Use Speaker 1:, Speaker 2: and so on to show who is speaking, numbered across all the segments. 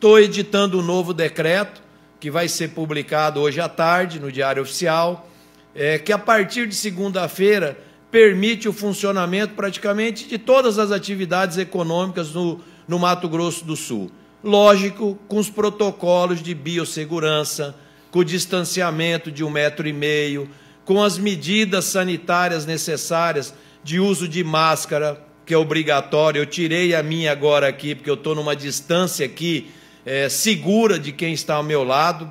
Speaker 1: Estou editando um novo decreto que vai ser publicado hoje à tarde no Diário Oficial, é, que a partir de segunda-feira permite o funcionamento praticamente de todas as atividades econômicas no, no Mato Grosso do Sul. Lógico, com os protocolos de biossegurança, com o distanciamento de um metro e meio, com as medidas sanitárias necessárias de uso de máscara, que é obrigatório. Eu tirei a minha agora aqui, porque eu estou numa distância aqui é, segura de quem está ao meu lado,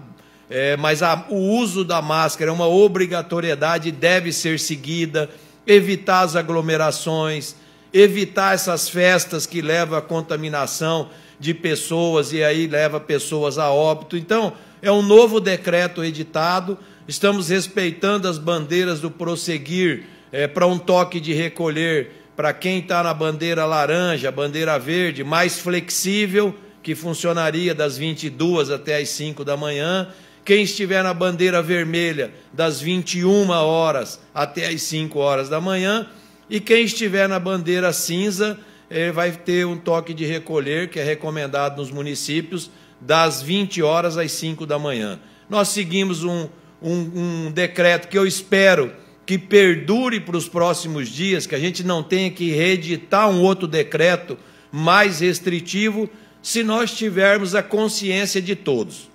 Speaker 1: é, mas a, o uso da máscara é uma obrigatoriedade, deve ser seguida, evitar as aglomerações, evitar essas festas que levam à contaminação de pessoas e aí leva pessoas a óbito. Então, é um novo decreto editado, estamos respeitando as bandeiras do prosseguir é, para um toque de recolher para quem está na bandeira laranja, bandeira verde, mais flexível que funcionaria das 22 até as 5 da manhã. Quem estiver na bandeira vermelha, das 21 horas até as 5 horas da manhã. E quem estiver na bandeira cinza, eh, vai ter um toque de recolher, que é recomendado nos municípios, das 20 horas às 5 da manhã. Nós seguimos um, um, um decreto que eu espero que perdure para os próximos dias, que a gente não tenha que reeditar um outro decreto mais restritivo, se nós tivermos a consciência de todos.